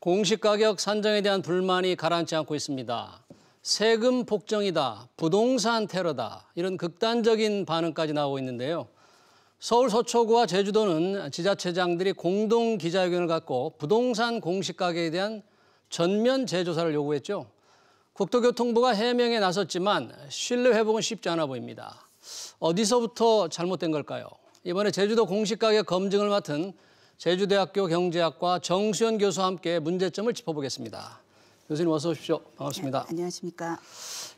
공시가격 산정에 대한 불만이 가라앉지 않고 있습니다. 세금 폭정이다, 부동산 테러다 이런 극단적인 반응까지 나오고 있는데요. 서울 서초구와 제주도는 지자체장들이 공동 기자회견을 갖고 부동산 공시가격에 대한 전면 재조사를 요구했죠. 국토교통부가 해명에 나섰지만 신뢰 회복은 쉽지 않아 보입니다. 어디서부터 잘못된 걸까요? 이번에 제주도 공시가격 검증을 맡은 제주대학교 경제학과 정수현 교수와 함께 문제점을 짚어보겠습니다. 교수님 어서 오십시오. 반갑습니다. 네, 안녕하십니까.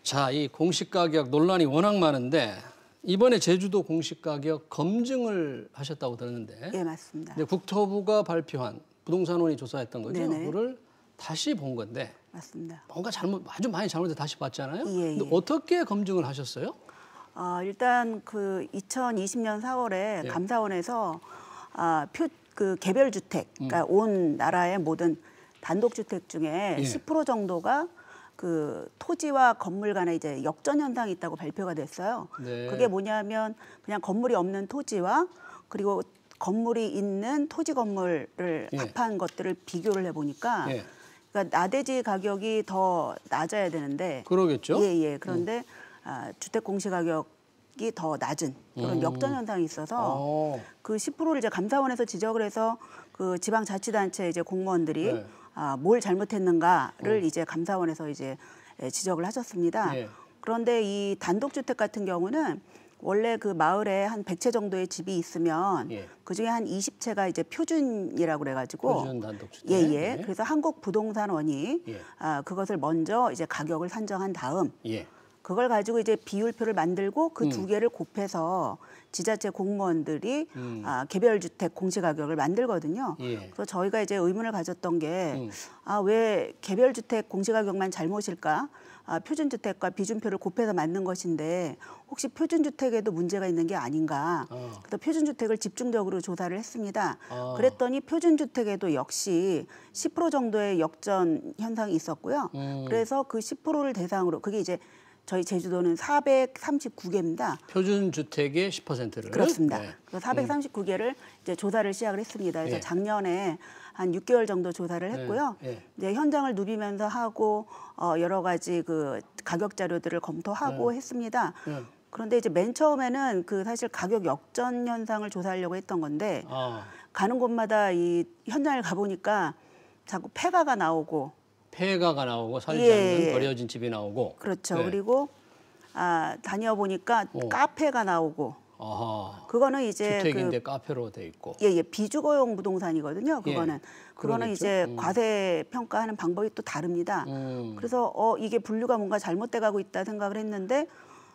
자, 이 공시가격 논란이 워낙 많은데 이번에 제주도 공시가격 검증을 하셨다고 들었는데 네, 맞습니다. 근데 국토부가 발표한 부동산원이 조사했던 거죠. 네네. 그거를 다시 본 건데 맞습니다. 뭔가 잘못 아주 많이 잘못해 다시 봤잖아요. 예, 예. 근데 어떻게 검증을 하셨어요? 어, 일단 그 2020년 4월에 예. 감사원에서 아, 표, 그 개별 주택, 음. 그러니까 온 나라의 모든 단독 주택 중에 예. 10% 정도가 그 토지와 건물 간에 이제 역전 현상이 있다고 발표가 됐어요. 네. 그게 뭐냐면 그냥 건물이 없는 토지와 그리고 건물이 있는 토지 건물을 예. 합한 것들을 비교를 해 보니까 예. 그러니까 나대지 가격이 더 낮아야 되는데 그러겠죠. 예, 예. 그런데 음. 아, 주택 공시 가격 이더 낮은 그런 음. 역전 현상이 있어서 오. 어. 그 10%를 이제 감사원에서 지적을 해서 그 지방 자치단체 이제 공무원들이 네. 아, 뭘 잘못했는가를 음. 이제 감사원에서 이제 예, 지적을 하셨습니다. 네. 그런데 이 단독주택 같은 경우는 원래 그 마을에 한 100채 정도의 집이 있으면 예. 그중에 한 20채가 이제 표준이라고 그래 가지고 표준 단독주택. 예, 예. 네. 그래서 한국 부동산원이 예. 아, 그것을 먼저 이제 가격을 산정한 다음 예. 그걸 가지고 이제 비율표를 만들고 그두 음. 개를 곱해서 지자체 공무원들이 음. 아, 개별 주택 공시 가격을 만들거든요. 예. 그래서 저희가 이제 의문을 가졌던 게 아왜 음. 아, 개별 주택 공시 가격만 잘못일까? 아, 표준 주택과 비준표를 곱해서 만든 것인데 혹시 표준 주택에도 문제가 있는 게 아닌가? 어. 그래서 표준 주택을 집중적으로 조사를 했습니다. 어. 그랬더니 표준 주택에도 역시 10% 정도의 역전 현상이 있었고요. 음. 그래서 그 10%를 대상으로 그게 이제 저희 제주도는 439개입니다. 표준 주택의 10%를 그렇습니다. 네. 그래서 439개를 이제 조사를 시작을 했습니다. 그래서 네. 작년에 한 6개월 정도 조사를 예. 했고요. 네. 이제 현장을 누비면서 하고 어 여러 가지 그 가격 자료들을 검토하고 했습니다. 그런데 이제 맨 처음에는 그 사실 가격 역전 현상을 조사하려고 했던 건데 아. 가는 곳마다 이 현장을 가보니까 자꾸 폐가가 나오고 폐가가 나오고 살지 예, 않는 예. 버려진 집이 나오고 그렇죠. 네. 그리고 아, 다녀보니까 어. 카페가 나오고 아하. 그거는 이제 주택인데 그, 카페로 돼 있고 예예 예, 비주거용 부동산이거든요. 그거는 예, 그거는 이제 음. 과세 평가하는 방법이 또 다릅니다. 음. 그래서 어 이게 분류가 뭔가 잘못돼 가고 있다 생각을 했는데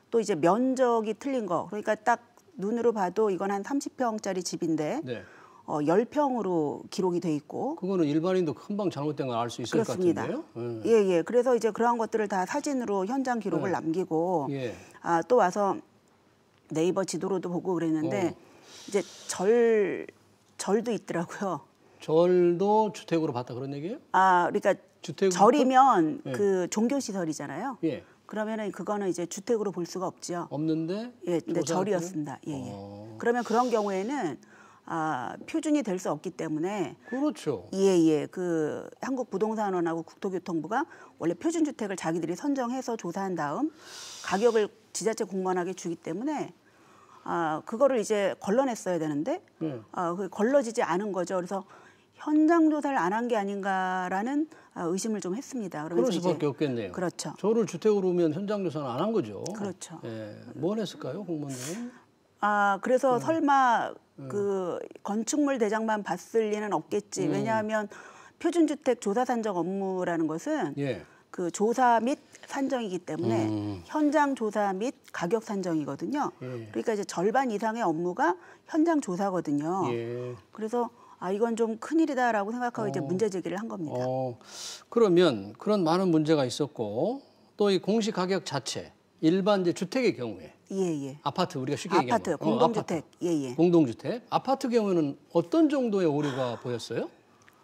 또 이제 면적이 틀린 거 그러니까 딱 눈으로 봐도 이건 한 30평짜리 집인데 네. 어, 10평으로 기록이 돼 있고 그거는 일반인도 금방 잘못된 걸 알 수 있을 그렇습니다. 것 같은데요. 예예. 예, 예. 그래서 이제 그러한 것들을 다 사진으로 현장 기록을 예. 남기고 예. 아, 또 와서 네이버 지도로도 보고 그랬는데 어. 이제 절 절도 있더라고요. 절도 주택으로 봤다 그런 얘기예요? 아, 그러니까 주택 절이면 예. 그 종교 시설이잖아요. 예. 그러면은 그거는 이제 주택으로 볼 수가 없죠. 없는데? 예, 근데 절이었습니다. 예, 예. 어... 그러면 그런 경우에는 아, 표준이 될 수 없기 때문에 그렇죠. 예예. 예. 그 한국 부동산원하고 국토교통부가 원래 표준 주택을 자기들이 선정해서 조사한 다음 가격을 지자체 공무원에게 주기 때문에 아, 그거를 이제 걸러냈어야 되는데 네. 아, 그 걸러지지 않은 거죠. 그래서 현장 조사를 안 한 게 아닌가라는 아, 의심을 좀 했습니다. 그럴 수밖에 없겠네요. 그렇죠. 저를 주택으로 오면 현장 조사는 안 한 거죠. 그렇죠. 예, 뭘 뭐 했을까요, 공무원들은? 아 그래서 음. 설마 음. 그 건축물 대장만 봤을 리는 없겠지. 음. 왜냐하면 표준주택 조사 산정 업무라는 것은 예. 그 조사 및 산정이기 때문에 음. 현장 조사 및 가격 산정이거든요. 예. 그러니까 이제 절반 이상의 업무가 현장 조사거든요. 예. 그래서 아 이건 좀 큰일이다라고 생각하고 어. 이제 문제 제기를 한 겁니다. 어. 그러면 그런 많은 문제가 있었고 또 이 공시 가격 자체 일반 이제 주택의 경우에 예, 예. 아파트 우리가 쉽게 아파트 얘기하면, 공동주택 어, 아파트. 예, 예. 공동주택 아파트 경우는 어떤 정도의 오류가 보였어요?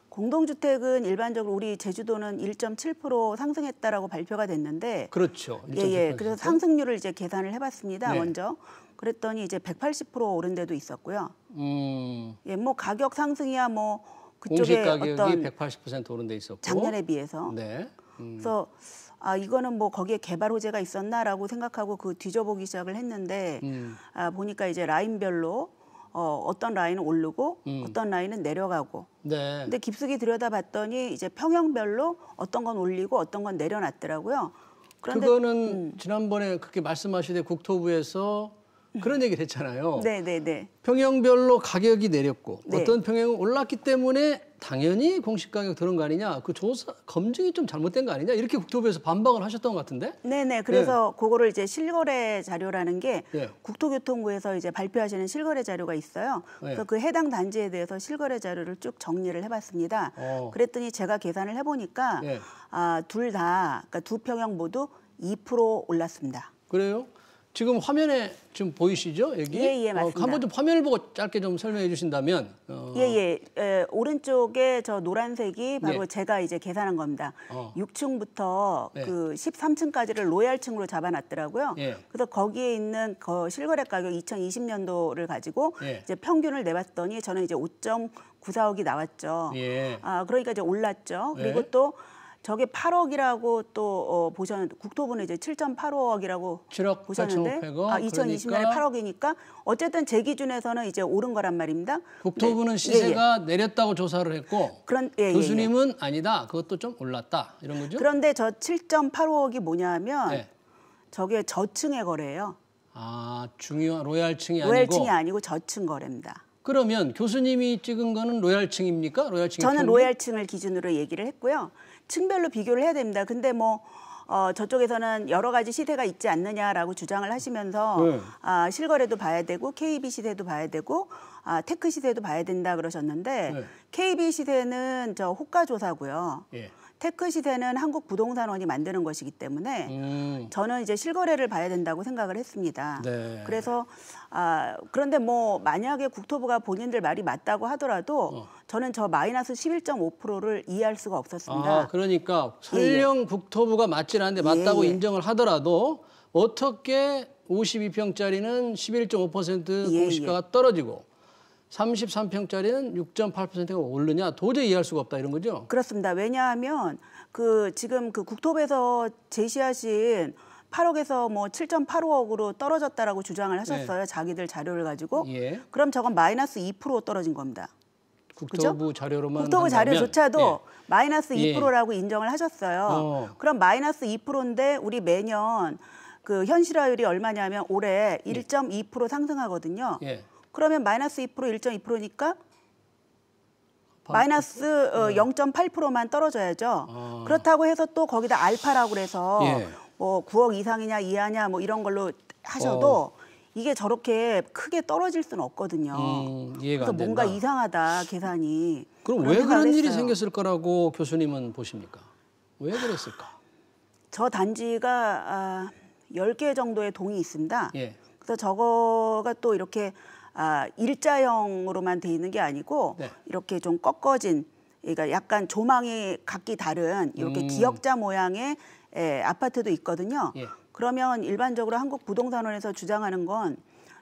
공동주택은 일반적으로 우리 제주도는 1.7% 상승했다라고 발표가 됐는데 그렇죠. 예, 예. 그래서 상승률을 이제 계산을 해봤습니다. 네. 먼저 그랬더니 이제 180% 오른 데도 있었고요. 음... 예, 뭐 가격 상승이야 뭐 그쪽에 공식 가격이 어떤 180% 오른 데 있었고 작년에 비해서. 네. 음... 그래서 아 이거는 뭐 거기에 개발 호재가 있었나라고 생각하고 그 뒤져보기 시작을 했는데 음. 아 보니까 이제 라인별로 어, 어떤 라인은 오르고 음. 어떤 라인은 내려가고. 네. 근데 깊숙이 들여다봤더니 이제 평형별로 어떤 건 올리고 어떤 건 내려놨더라고요. 그런데 그거는 음. 지난번에 그렇게 말씀하시되 국토부에서 그런 얘기를 했잖아요. 네, 네, 네. 평형별로 가격이 내렸고 네. 어떤 평형은 올랐기 때문에 당연히 공식 가격 들은 거 아니냐? 그 조사 검증이 좀 잘못된 거 아니냐? 이렇게 국토부에서 반박을 하셨던 것 같은데? 네네. 네. 그래서 네. 그거를 이제 실거래 자료라는 게 네. 국토교통부에서 이제 발표하시는 실거래 자료가 있어요. 네. 그래서 네. 그 해당 단지에 대해서 실거래 자료를 쭉 정리를 해봤습니다. 어. 그랬더니 제가 계산을 해보니까 네. 아, 둘 다, 그러니까 두 평형 모두 2% 올랐습니다. 그래요? 지금 화면에 지금 보이시죠? 여기? 예, 예, 어, 맞습니다. 어, 한번 좀 화면을 보고 짧게 좀 설명해 주신다면. 어... 예, 예. 오른쪽에 저 노란색이 바로 예. 제가 이제 계산한 겁니다. 어. 6층부터 예. 그 13층까지를 로얄층으로 잡아놨더라고요. 예. 그래서 거기에 있는 그 실거래 가격 2020년도를 가지고 예. 이제 평균을 내봤더니 저는 이제 5.94억이 나왔죠. 예. 아, 그러니까 이제 올랐죠. 예. 그리고 또 저게 8억이라고 또 어, 보셨는 데 국토부는 이제 7.85억이라고 7억 보셨는데 8,500억. 아, 2020년에 그러니까 8억이니까 어쨌든 제 기준에서는 이제 오른 거란 말입니다. 국토부는 네. 시세가 예, 예. 내렸다고 조사를 했고 그런 예, 예, 예. 교수님은 아니다. 그것도 좀 올랐다. 이런 거죠? 그런데 저 7.85억이 뭐냐면 네. 저게 저층의 거래예요. 아, 중요 로얄층이 아니고 로얄층이 아니고 저층 거래입니다. 그러면 교수님이 찍은 거는 로얄층입니까? 로얄층 저는 기준로얄층을 기준으로 얘기를 했고요. 층별로 비교를 해야 됩니다. 근데 뭐 어, 저쪽에서는 여러 가지 시대가 있지 않느냐라고 주장을 하시면서 네. 아, 실거래도 봐야 되고 KB 시대도 봐야 되고 아, 테크 시대도 봐야 된다 그러셨는데 네. KB 시대는 저 호가 조사고요. 예. 테크 시대는 한국 부동산원이 만드는 것이기 때문에 음. 저는 이제 실거래를 봐야 된다고 생각을 했습니다. 네. 그래서 아 그런데 뭐 만약에 국토부가 본인들 말이 맞다고 하더라도 어. 저는 저 마이너스 11.5%를 이해할 수가 없었습니다. 아, 그러니까 설령 예, 예. 국토부가 맞진 않는데 예, 맞다고 예, 인정을 하더라도 어떻게 52평짜리는 11.5% 예, 공시가가 예. 떨어지고 33평짜리는 6.8%가 오르냐 도저히 이해할 수가 없다 이런 거죠? 그렇습니다. 왜냐하면 그 지금 그 국토부에서 제시하신 8억에서 뭐 7.85억으로 떨어졌다라고 주장을 네. 하셨어요. 네. 자기들 자료를 가지고. 예. 그럼 저건 마이너스 2% 떨어진 겁니다. 국토부 그죠? 자료로만 국토부 한다면, 자료조차도 예. 마이너스 2%라고 예. 인정을 하셨어요. 어. 그럼 마이너스 2%인데 우리 매년 그 현실화율이 얼마냐면 올해 1.2% 예. 상승하거든요. 예. 그러면 마이너스 2% 1.2%니까 마이너스 어, 0.8%만 떨어져야죠. 아. 그렇다고 해서 또 거기다 알파라고 그래서 예. 뭐 9억 이상이냐 이하냐 뭐 이런 걸로 하셔도 어. 이게 저렇게 크게 떨어질 수는 없거든요. 음, 그래서 뭔가 이상하다 계산이. 그럼 왜 그런 일이 했어요. 생겼을 거라고 교수님은 보십니까? 왜 그랬을까? 저 단지가 아, 10개 정도의 동이 있습니다. 예. 그래서 저거가 또 이렇게 아, 일자형으로만 돼 있는 게 아니고 네. 이렇게 좀 꺾어진 그러니까 약간 조망이 각기 다른 이렇게 음. 기역자 모양의 에, 예, 아파트도 있거든요. 예. 그러면 일반적으로 한국 부동산원에서 주장하는 건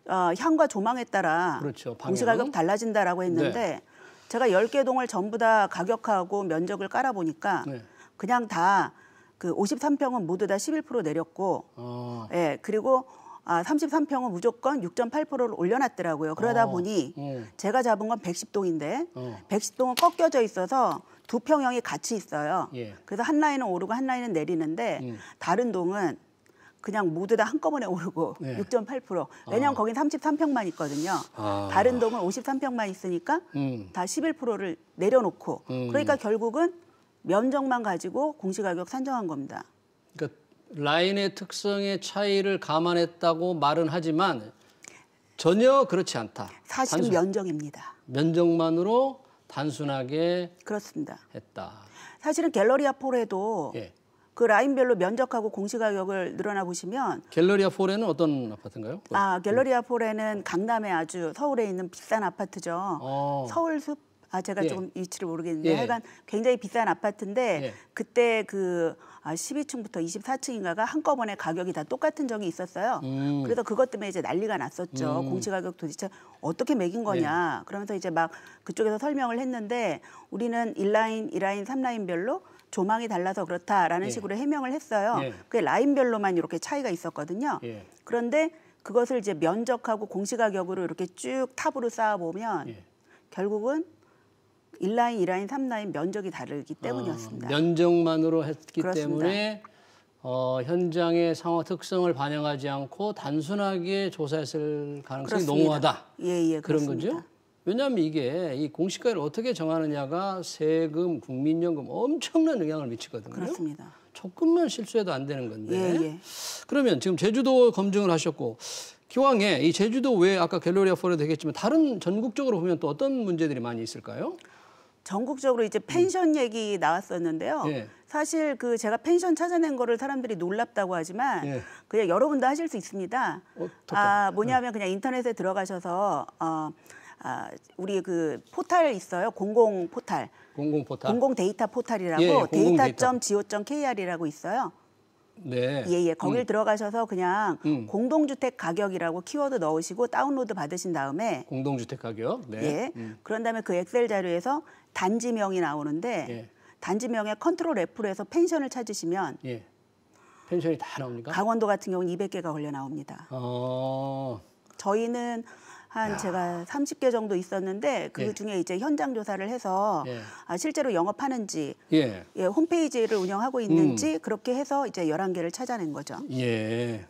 어, 향과 조망에 따라 그렇죠, 공시가격 달라진다라고 했는데 네. 제가 1 0개 동을 전부 다 가격하고 면적을 깔아보니까 네. 그냥 다 그 53평은 모두 다 11% 내렸고 어. 예, 그리고 아, 33평은 무조건 6.8%를 올려놨더라고요. 그러다 어, 보니 어. 제가 잡은 건 110동인데 어. 110동은 꺾여져 있어서 두 평형이 같이 있어요. 예. 그래서 한 라인은 오르고 한 라인은 내리는데 음. 다른 동은 그냥 모두 다 한꺼번에 오르고 네. 6.8%. 왜냐하면 아. 거긴 33평만 있거든요. 아. 다른 동은 53평만 있으니까 음. 다 11%를 내려놓고 음. 그러니까 결국은 면적만 가지고 공시가격 산정한 겁니다. 라인의 특성의 차이를 감안했다고 말은 하지만 전혀 그렇지 않다. 사실은 단순, 면적입니다. 면적만으로 단순하게 그렇습니다. 했다. 사실은 갤러리아 폴에도 예. 그 라인별로 면적하고 공시가격을 늘어나 보시면 갤러리아 폴에는 어떤 아파트인가요? 그 아 갤러리아 폴에는 강남에 아주 서울에 있는 비싼 아파트죠. 어. 서울숲 아 제가 예. 조금 위치를 모르겠는데 예. 하여간 굉장히 비싼 아파트인데 예. 그때 그 12층부터 아, 24층인가가 한꺼번에 가격이 다 똑같은 적이 있었어요. 음. 그래서 그것 때문에 이제 난리가 났었죠. 음. 공시 가격 도대체 어떻게 매긴 거냐. 네. 그러면서 이제 막 그쪽에서 설명을 했는데 우리는 1라인, 2라인, 3라인별로 조망이 달라서 그렇다라는 예. 식으로 해명을 했어요. 예. 그게 라인별로만 이렇게 차이가 있었거든요. 예. 그런데 그것을 이제 면적하고 공시가격으로 이렇게 쭉 탑으로 쌓아보면 예. 결국은 일라인이라인삼라인 면적이 다르기 어, 때문이었습니다. 어, 면적만으로 했기 그렇습니다. 때문에 어, 현장의 상황 특성을 반영하지 않고 단순하게 조사했을 가능성이 그렇습니다. 농후하다. 예, 예, 그런 그렇습니다. 거죠. 왜냐하면 이게 이 공시가를 어떻게 정하느냐가 세금, 국민연금 엄청난 영향을 미치거든요. 그렇습니다. 조금만 실수해도 안 되는 건데. 예, 예. 그러면 지금 제주도 검증을 하셨고 기왕에 이 제주도 외에 아까 갤러리 아포에도 되겠지만 다른 전국적으로 보면 또 어떤 문제들이 많이 있을까요? 전국적으로 이제 음. 펜션 얘기 나왔었는데요. 예. 사실 그 제가 펜션 찾아낸 거를 사람들이 놀랍다고 하지만 예. 그냥 여러분도 하실 수 있습니다. 어떡해. 아 예. 뭐냐면 그냥 인터넷에 들어가셔서 어. 아, 우리 그 포탈 있어요. 공공 포탈. 공공 포탈. 공공 데이터 포탈이라고 예, 예 데이터.go.kr이라고 점지 있어요. 네. 예, 예. 거길 음. 들어가셔서 그냥 음. 공동주택 가격이라고 키워드 넣으시고 다운로드 받으신 다음에 공동주택 가격. 네. 예. 음. 그런 다음에 그 엑셀 자료에서 단지명이 나오는데 예. 단지명에 컨트롤 F로 해서 펜션을 찾으시면 예. 펜션이 다 나옵니까? 강원도 같은 경우는 200개가 걸려 나옵니다. 어... 저희는 한 야. 제가 30개 정도 있었는데 그 예. 중에 이제 현장 조사를 해서 예. 아, 실제로 영업하는지 예. 예 홈페이지를 운영하고 있는지 음. 그렇게 해서 이제 11개를 찾아낸 거죠. 예.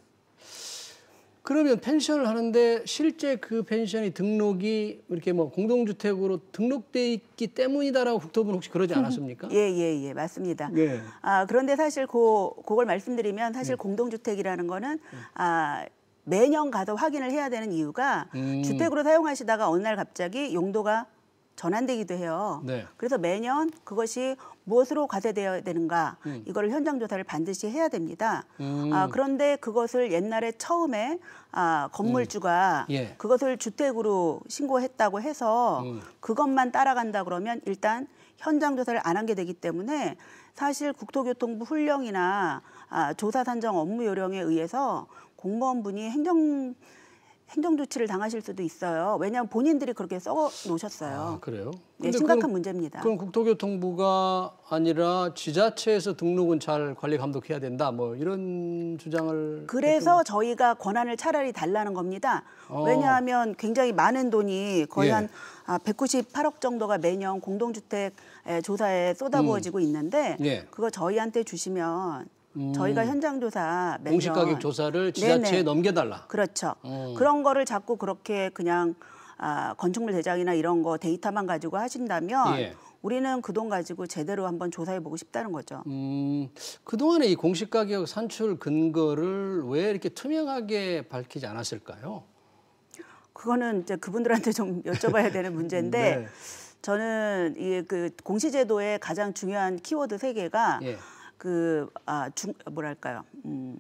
그러면 펜션을 하는데 실제 그 펜션이 등록이 이렇게 뭐 공동주택으로 등록돼 있기 때문이다라고 국토부는 혹시 그러지 음. 않았습니까? 예예예 예, 예, 맞습니다. 예. 아 그런데 사실 고 그걸 말씀드리면 사실 예. 공동주택이라는 거는 아 매년 가서 확인을 해야 되는 이유가 음. 주택으로 사용하시다가 어느 날 갑자기 용도가 전환되기도 해요. 네. 그래서 매년 그것이 무엇으로 과세되어야 되는가 음. 이거를 현장 조사를 반드시 해야 됩니다. 음. 아, 그런데 그것을 옛날에 처음에 아, 건물주가 음. 예. 그것을 주택으로 신고했다고 해서 음. 그것만 따라간다 그러면 일단 현장 조사를 안 한 게 되기 때문에 사실 국토교통부 훈령이나 아, 조사 산정 업무 요령에 의해서 공무원분이 행정 행정 조치를 당하실 수도 있어요. 왜냐하면 본인들이 그렇게 써 놓으셨어요. 아, 그래요? 네, 심각한 그럼, 문제입니다. 그럼 국토교통부가 아니라 지자체에서 등록은 잘 관리 감독해야 된다. 뭐 이런 주장을 그래서 했구나. 저희가 권한을 차라리 달라는 겁니다. 어. 왜냐하면 굉장히 많은 돈이 거의 예. 한 198억 아, 정도가 매년 공동주택 조사에 쏟아부어지고 음. 있는데 예. 그거 저희한테 주시면 저희가 음. 현장 조사 매년 공시 가격 조사를 지자체에 네네. 넘겨달라. 그렇죠. 음. 그런 거를 자꾸 그렇게 그냥 아, 건축물 대장이나 이런 거 데이터만 가지고 하신다면 예. 우리는 그 돈 가지고 제대로 한번 조사해 보고 싶다는 거죠. 음, 그동안에 이 공시 가격 산출 근거를 왜 이렇게 투명하게 밝히지 않았을까요? 그거는 이제 그분들한테 좀 여쭤봐야 되는 문제인데 네. 저는 이그 공시제도의 가장 중요한 키워드 세 개가 예. 그 아, 중, 뭐랄까요? 음,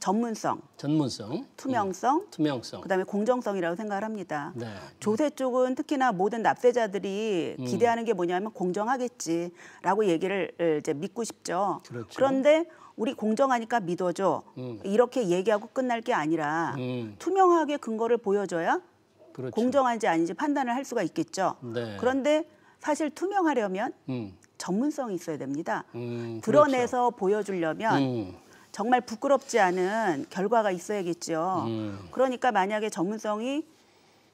전문성, 전문성, 음, 투명성, 음, 투명성, 그다음에 공정성이라고 생각을 합니다. 네. 조세 쪽은 특히나 모든 납세자들이 음. 기대하는 게 뭐냐면 공정하겠지라고 얘기를 이제 믿고 싶죠. 그렇죠. 그런데 우리 공정하니까 믿어줘 음. 이렇게 얘기하고 끝날 게 아니라 음. 투명하게 근거를 보여줘야 그렇죠. 공정한지 아닌지 판단을 할 수가 있겠죠. 네. 그런데 사실 투명하려면 음. 전문성이 있어야 됩니다. 음, 그렇죠. 드러내서 그렇죠. 보여주려면 음. 정말 부끄럽지 않은 결과가 있어야겠죠. 음. 그러니까 만약에 전문성이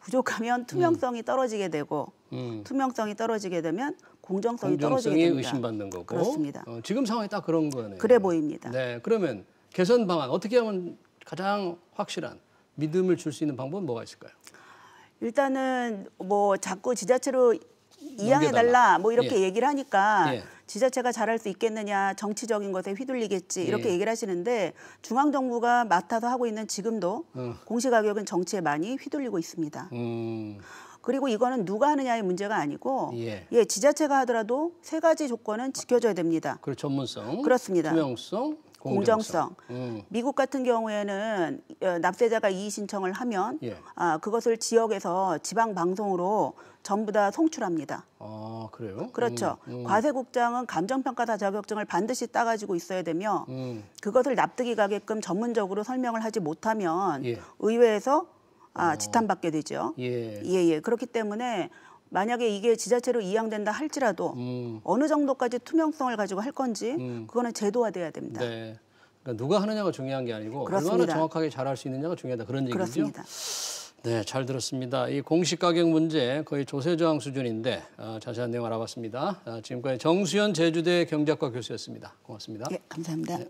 부족하면 음. 투명성이 떨어지게 되고 음. 투명성이 떨어지게 되면 공정성이, 공정성이 떨어지게 됩니다. 의심받는 거고. 그렇습니다. 어, 지금 상황이 딱 그런 거네요. 그래 보입니다. 네, 그러면 개선 방안 어떻게 하면 가장 확실한 믿음을 줄 수 있는 방법은 뭐가 있을까요? 일단은 뭐 자꾸 지자체로 이양해달라 뭐 이렇게 예. 얘기를 하니까 예. 지자체가 잘할 수 있겠느냐 정치적인 것에 휘둘리겠지 이렇게 예. 얘기를 하시는데 중앙정부가 맡아서 하고 있는 지금도 어. 공시가격은 정치에 많이 휘둘리고 있습니다. 음. 그리고 이거는 누가 하느냐의 문제가 아니고 예. 예. 지자체가 하더라도 세 가지 조건은 지켜줘야 됩니다. 그리고 그렇죠, 전문성, 그렇습니다. 투명성, 공정성. 공정성. 음. 미국 같은 경우에는 어, 납세자가 이의 신청을 하면 예. 아, 그것을 지역에서 지방 방송으로 전부 다 송출합니다. 아 그래요? 그렇죠. 음, 음. 과세국장은 감정평가사 자격증을 반드시 따가지고 있어야 되며 음. 그것을 납득이 가게끔 전문적으로 설명을 하지 못하면 예. 의회에서 아, 어. 지탄받게 되죠. 예예. 예, 예. 그렇기 때문에 만약에 이게 지자체로 이양된다 할지라도 음. 어느 정도까지 투명성을 가지고 할 건지 음. 그거는 제도화돼야 됩니다. 네. 그러니까 누가 하느냐가 중요한 게 아니고 그렇습니다. 얼마나 정확하게 잘할 수 있느냐가 중요하다 그런 얘기죠. 그렇습니다. 네, 잘 들었습니다. 이 공시 가격 문제 거의 조세 저항 수준인데 어, 자세한 내용 알아봤습니다. 어, 지금까지 정수현 제주대 경제학과 교수였습니다. 고맙습니다. 네, 감사합니다. 네.